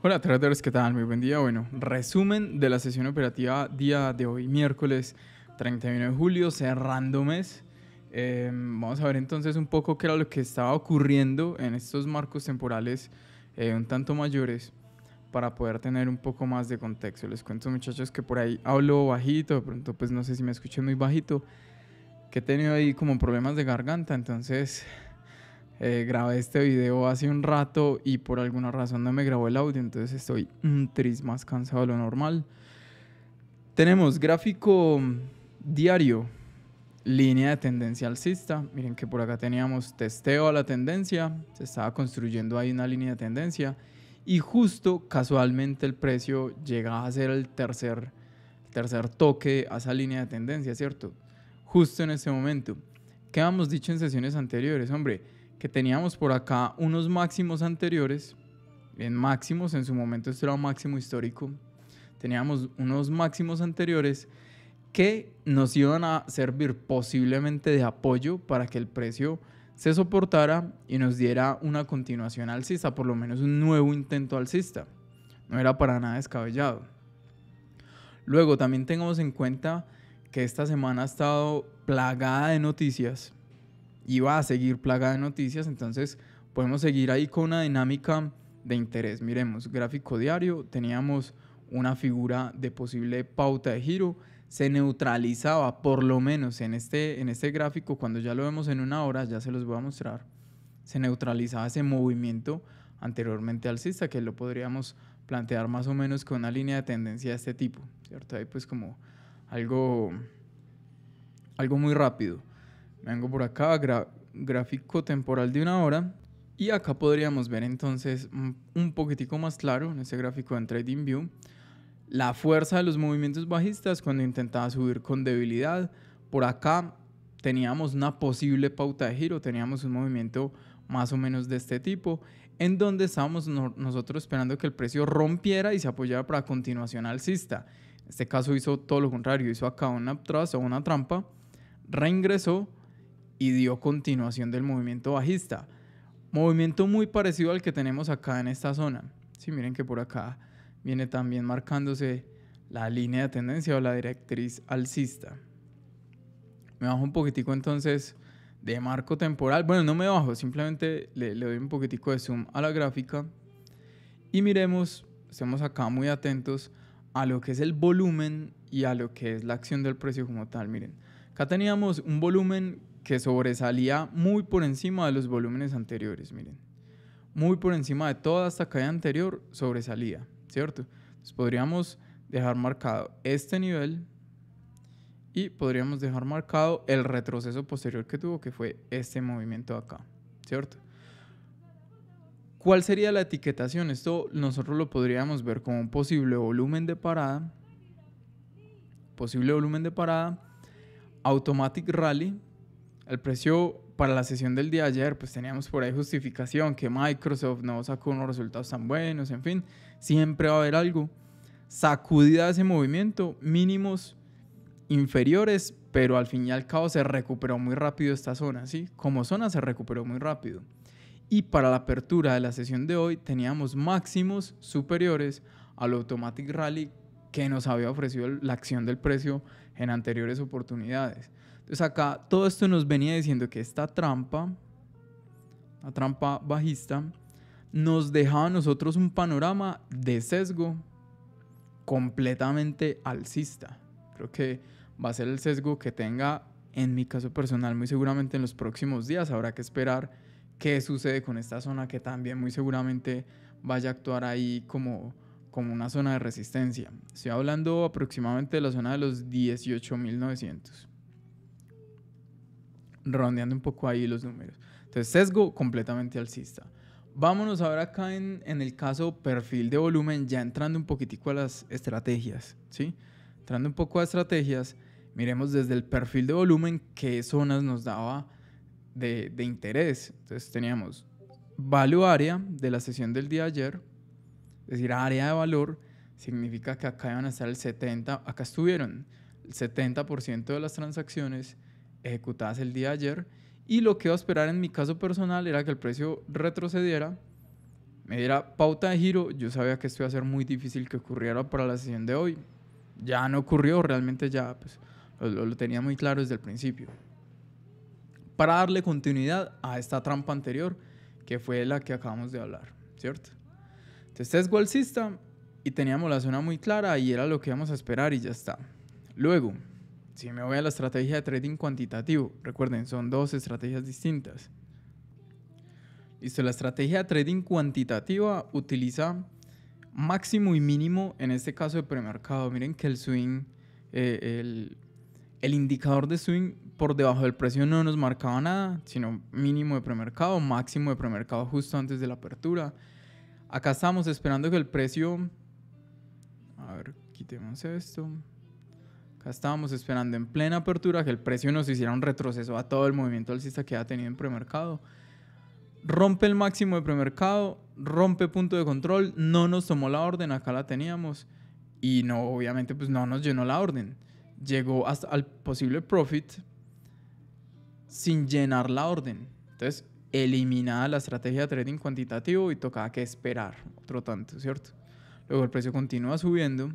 Hola traders, ¿qué tal? Muy buen día. Bueno, resumen de la sesión operativa día de hoy, miércoles 31 de julio, cerrando mes. Em, vamos a ver entonces un poco qué era lo que estaba ocurriendo en estos marcos temporales eh, un tanto mayores para poder tener un poco más de contexto. Les cuento muchachos que por ahí hablo bajito, de pronto pues no sé si me escuché muy bajito, que he tenido ahí como problemas de garganta, entonces eh, grabé este video hace un rato y por alguna razón no me grabó el audio, entonces estoy un tris más cansado de lo normal. Tenemos gráfico diario, línea de tendencia alcista. Miren que por acá teníamos testeo a la tendencia, se estaba construyendo ahí una línea de tendencia y justo casualmente el precio llega a ser el tercer, tercer toque a esa línea de tendencia, ¿cierto? Justo en ese momento. ¿Qué habíamos dicho en sesiones anteriores? Hombre, que teníamos por acá unos máximos anteriores, en máximos, en su momento esto era un máximo histórico, teníamos unos máximos anteriores que nos iban a servir posiblemente de apoyo para que el precio se soportara y nos diera una continuación alcista, por lo menos un nuevo intento alcista. No era para nada descabellado. Luego también tengamos en cuenta que esta semana ha estado plagada de noticias y va a seguir plagada de noticias, entonces podemos seguir ahí con una dinámica de interés. Miremos, gráfico diario, teníamos una figura de posible pauta de giro, se neutralizaba por lo menos en este, en este gráfico, cuando ya lo vemos en una hora, ya se los voy a mostrar, se neutralizaba ese movimiento anteriormente alcista, que lo podríamos plantear más o menos con una línea de tendencia de este tipo, ¿cierto? Ahí pues como algo, algo muy rápido. Vengo por acá, gráfico temporal de una hora. Y acá podríamos ver entonces un poquitico más claro en ese gráfico en Trading View la fuerza de los movimientos bajistas cuando intentaba subir con debilidad. Por acá teníamos una posible pauta de giro, teníamos un movimiento más o menos de este tipo, en donde estábamos nosotros esperando que el precio rompiera y se apoyara para continuación alcista. En este caso hizo todo lo contrario, hizo acá una tras o una trampa, reingresó y dio continuación del movimiento bajista. Movimiento muy parecido al que tenemos acá en esta zona. Si miren que por acá viene también marcándose la línea de tendencia o la directriz alcista. Me bajo un poquitico entonces de marco temporal. Bueno, no me bajo, simplemente le, le doy un poquitico de zoom a la gráfica y miremos, estemos acá muy atentos a lo que es el volumen y a lo que es la acción del precio como tal. Miren, acá teníamos un volumen que sobresalía muy por encima de los volúmenes anteriores, miren. Muy por encima de toda esta caída anterior sobresalía, ¿cierto? podríamos dejar marcado este nivel y podríamos dejar marcado el retroceso posterior que tuvo, que fue este movimiento acá, ¿cierto? ¿Cuál sería la etiquetación? Esto nosotros lo podríamos ver como un posible volumen de parada, posible volumen de parada, automatic rally, el precio para la sesión del día ayer, pues teníamos por ahí justificación que Microsoft no sacó unos resultados tan buenos, en fin, siempre va a haber algo. Sacudida ese movimiento, mínimos inferiores, pero al fin y al cabo se recuperó muy rápido esta zona, ¿sí? Como zona se recuperó muy rápido. Y para la apertura de la sesión de hoy teníamos máximos superiores al Automatic Rally que nos había ofrecido la acción del precio en anteriores oportunidades. Entonces acá todo esto nos venía diciendo que esta trampa, la trampa bajista, nos dejaba a nosotros un panorama de sesgo completamente alcista. Creo que va a ser el sesgo que tenga, en mi caso personal, muy seguramente en los próximos días. Habrá que esperar qué sucede con esta zona que también muy seguramente vaya a actuar ahí como, como una zona de resistencia. Estoy hablando aproximadamente de la zona de los 18.900 rondeando un poco ahí los números. Entonces, sesgo completamente alcista. Vámonos ahora acá en, en, el caso perfil de volumen, ya entrando un poquitico a las estrategias, ¿sí? Entrando un poco a estrategias, miremos desde el perfil de volumen qué zonas nos daba de, de interés. Entonces teníamos value área de la sesión del día ayer, es decir, área de valor, significa que acá iban a estar el 70, acá estuvieron el 70% de las transacciones, ejecutadas el día ayer. Y lo que iba a esperar en mi caso personal era que el precio retrocediera, me diera pauta de giro. Yo sabía que esto iba a ser muy difícil que ocurriera para la sesión de hoy. Ya no ocurrió, realmente ya pues, lo, tenía muy claro desde el principio. Para darle continuidad a esta trampa anterior, que fue la que acabamos de hablar, ¿cierto? Entonces, este es system y teníamos la zona muy clara y era lo que íbamos a esperar y ya está. Luego, si me voy a la estrategia de trading cuantitativo, recuerden, son dos estrategias distintas. Listo, la estrategia de trading cuantitativa utiliza máximo y mínimo, en este caso de premercado. Miren que el swing, eh, el, el indicador de swing por debajo del precio no nos marcaba nada, sino mínimo de premercado, máximo de premercado justo antes de la apertura. Acá estamos esperando que el precio... A ver, quitemos esto estábamos esperando en plena apertura que el precio nos hiciera un retroceso a todo el movimiento alcista que ha tenido en premercado. Rompe el máximo de premercado, rompe punto de control, no nos tomó la orden, acá la teníamos y no, obviamente, pues no nos llenó la orden. Llegó hasta al posible profit sin llenar la orden. Entonces, eliminada la estrategia de trading cuantitativo y tocaba que esperar otro tanto, ¿cierto? Luego el precio continúa subiendo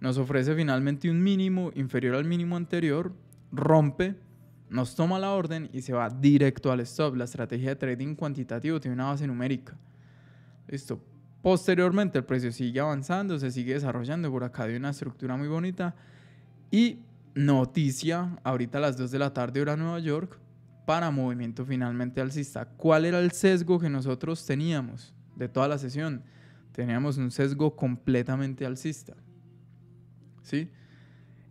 nos ofrece finalmente un mínimo inferior al mínimo anterior, rompe, nos toma la orden y se va directo al stop. La estrategia de trading cuantitativo tiene una base numérica. Listo. Posteriormente el precio sigue avanzando, se sigue desarrollando. Por acá hay una estructura muy bonita. Y noticia, ahorita a las 2 de la tarde hora Nueva York, para movimiento finalmente alcista. ¿Cuál era el sesgo que nosotros teníamos de toda la sesión? Teníamos un sesgo completamente alcista. ¿sí?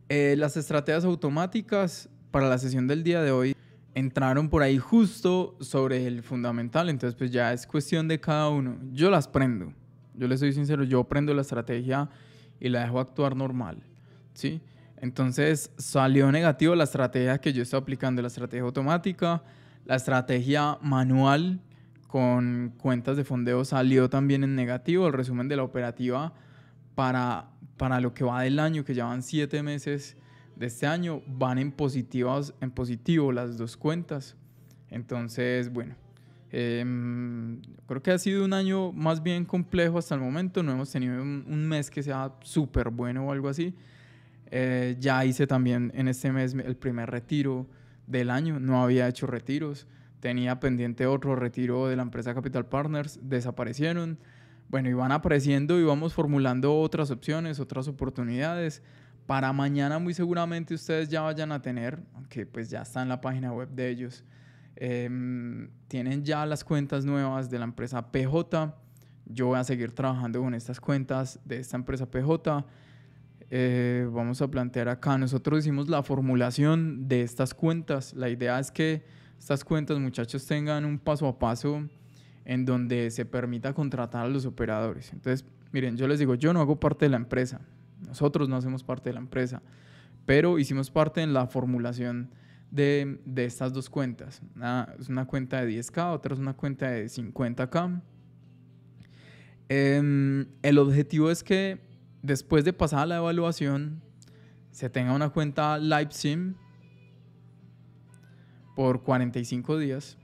Eh, las estrategias automáticas para la sesión del día de hoy entraron por ahí justo sobre el fundamental, entonces pues ya es cuestión de cada uno. Yo las prendo, yo les soy sincero, yo prendo la estrategia y la dejo actuar normal, ¿sí? Entonces salió negativo la estrategia que yo estaba aplicando, la estrategia automática, la estrategia manual con cuentas de fondeo salió también en negativo, el resumen de la operativa para, para lo que va del año, que ya van siete meses de este año, van en, positivas, en positivo las dos cuentas. Entonces, bueno, em, creo que ha sido un año más bien complejo hasta el momento. No hemos tenido un, mes que sea súper bueno o algo así. Eh, ya hice también en este mes el primer retiro del año. No había hecho retiros. Tenía pendiente otro retiro de la empresa Capital Partners. Desaparecieron. Bueno, iban apareciendo y vamos formulando otras opciones, otras oportunidades. Para mañana muy seguramente ustedes ya vayan a tener, aunque pues ya está en la página web de ellos, em, tienen ya las cuentas nuevas de la empresa PJ. Yo voy a seguir trabajando con estas cuentas de esta empresa PJ. Eh, vamos a plantear acá, nosotros hicimos la formulación de estas cuentas. La idea es que estas cuentas, muchachos, tengan un paso a paso en donde se permita contratar a los operadores. Entonces, miren, yo les digo, yo no hago parte de la empresa, nosotros no hacemos parte de la empresa, pero hicimos parte en la formulación de, estas dos cuentas. Una es una cuenta de 10K, otra es una cuenta de 50K. Em, el objetivo es que después de pasar la evaluación, se tenga una cuenta LiveSim por 45 días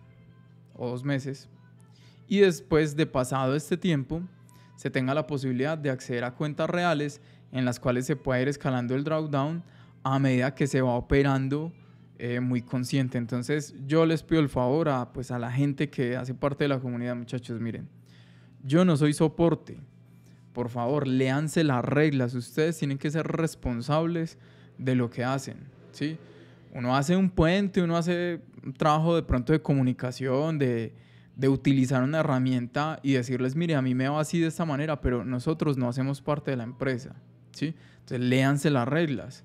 o dos meses y después de pasado este tiempo se tenga la posibilidad de acceder a cuentas reales en las cuales se puede ir escalando el drawdown a medida que se va operando eh, muy consciente. Entonces yo les pido el favor a, pues, a la gente que hace parte de la comunidad, muchachos, miren, yo no soy soporte. Por favor, leanse las reglas. Ustedes tienen que ser responsables de lo que hacen, ¿sí? Uno hace un puente, uno hace un trabajo de pronto de comunicación, de, de utilizar una herramienta y decirles, mire, a mí me va así de esta manera, pero nosotros no hacemos parte de la empresa. ¿sí? Entonces, léanse las reglas.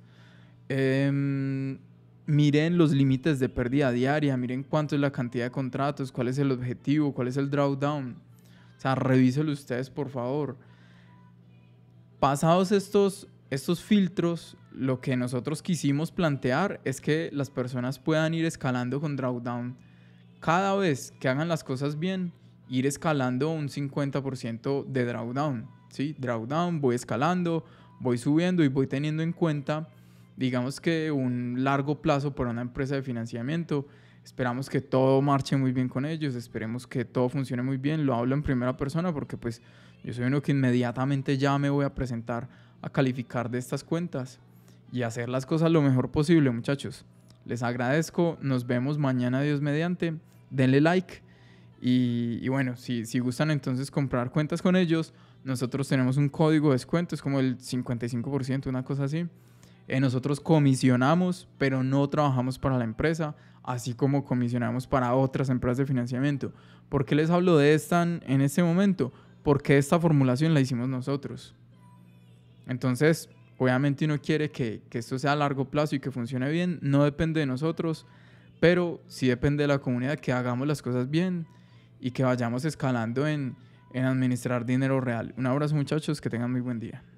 Em, miren los límites de pérdida diaria, miren cuánto es la cantidad de contratos, cuál es el objetivo, cuál es el drawdown. O sea, revíselo ustedes, por favor. Pasados estos, estos filtros, lo que nosotros quisimos plantear es que las personas puedan ir escalando con drawdown cada vez que hagan las cosas bien, ir escalando un 50% de drawdown. ¿sí? Drawdown, voy escalando, voy subiendo y voy teniendo en cuenta, digamos que un largo plazo para una empresa de financiamiento. Esperamos que todo marche muy bien con ellos, esperemos que todo funcione muy bien. Lo hablo en primera persona porque pues yo soy uno que inmediatamente ya me voy a presentar a calificar de estas cuentas y hacer las cosas lo mejor posible, muchachos. Les agradezco, nos vemos mañana Dios mediante denle like. Y, bueno, si, si, gustan entonces comprar cuentas con ellos, nosotros tenemos un código de descuento, es como el 55%, una cosa así. Eh, nosotros comisionamos, pero no trabajamos para la empresa, así como comisionamos para otras empresas de financiamiento. ¿Por qué les hablo de esta en este momento? Porque esta formulación la hicimos nosotros. Entonces, obviamente uno quiere que, que esto sea a largo plazo y que funcione bien, no depende de nosotros pero sí depende de la comunidad que hagamos las cosas bien y que vayamos escalando en, administrar dinero real. Un abrazo muchachos, que tengan muy buen día.